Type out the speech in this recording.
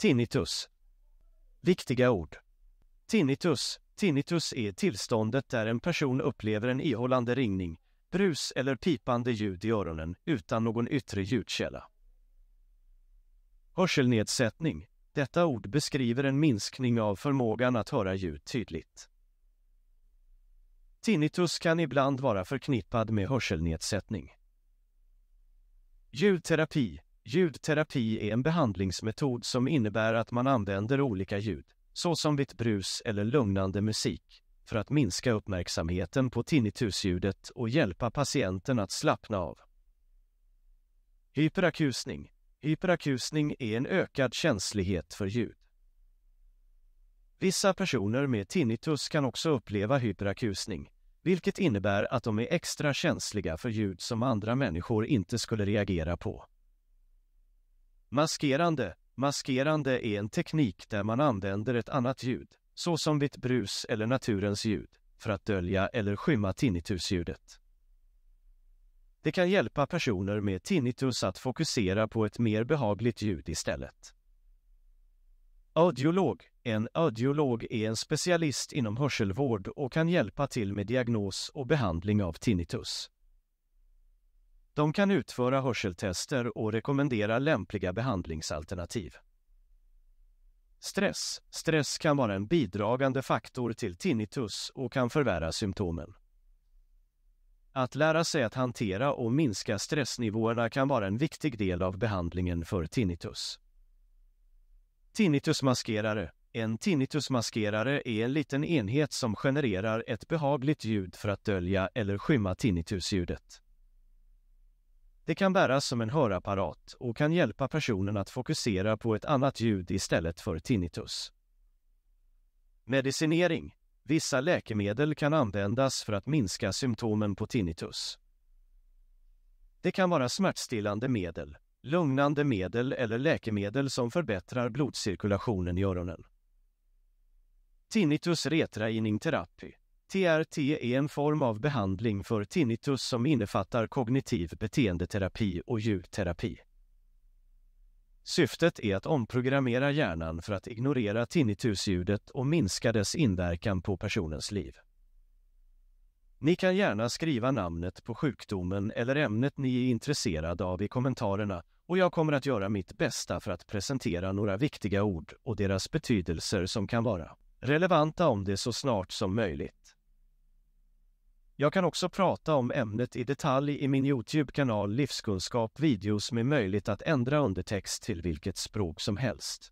Tinnitus. Viktiga ord. Tinnitus. Tinnitus är tillståndet där en person upplever en ihållande ringning, brus eller pipande ljud i öronen utan någon yttre ljudkälla. Hörselnedsättning. Detta ord beskriver en minskning av förmågan att höra ljud tydligt. Tinnitus kan ibland vara förknippad med hörselnedsättning. Ljudterapi Ljudterapi är en behandlingsmetod som innebär att man använder olika ljud, såsom vitt brus eller lugnande musik, för att minska uppmärksamheten på tinnitusljudet och hjälpa patienten att slappna av. Hyperakusning Hyperakusning är en ökad känslighet för ljud. Vissa personer med tinnitus kan också uppleva hyperakusning, vilket innebär att de är extra känsliga för ljud som andra människor inte skulle reagera på. Maskerande Maskerande är en teknik där man använder ett annat ljud, såsom vitt brus eller naturens ljud, för att dölja eller skymma tinnitusljudet. Det kan hjälpa personer med tinnitus att fokusera på ett mer behagligt ljud istället. Audiolog En audiolog är en specialist inom hörselvård och kan hjälpa till med diagnos och behandling av tinnitus. De kan utföra hörseltester och rekommendera lämpliga behandlingsalternativ. Stress. Stress kan vara en bidragande faktor till tinnitus och kan förvärra symptomen. Att lära sig att hantera och minska stressnivåerna kan vara en viktig del av behandlingen för tinnitus. Tinnitusmaskerare. En tinnitusmaskerare är en liten enhet som genererar ett behagligt ljud för att dölja eller skymma tinnitusljudet. Det kan bäras som en hörapparat och kan hjälpa personen att fokusera på ett annat ljud istället för tinnitus. Medicinering Vissa läkemedel kan användas för att minska symptomen på tinnitus. Det kan vara smärtstillande medel, lugnande medel eller läkemedel som förbättrar blodcirkulationen i öronen. Tinnitus retraining terapi TRT är en form av behandling för tinnitus som innefattar kognitiv beteendeterapi och ljudterapi. Syftet är att omprogrammera hjärnan för att ignorera tinnitusljudet och minska dess inverkan på personens liv. Ni kan gärna skriva namnet på sjukdomen eller ämnet ni är intresserade av i kommentarerna och jag kommer att göra mitt bästa för att presentera några viktiga ord och deras betydelser som kan vara relevanta om det så snart som möjligt. Jag kan också prata om ämnet i detalj i min Youtube-kanal Livskunskap videos med möjlighet att ändra undertext till vilket språk som helst.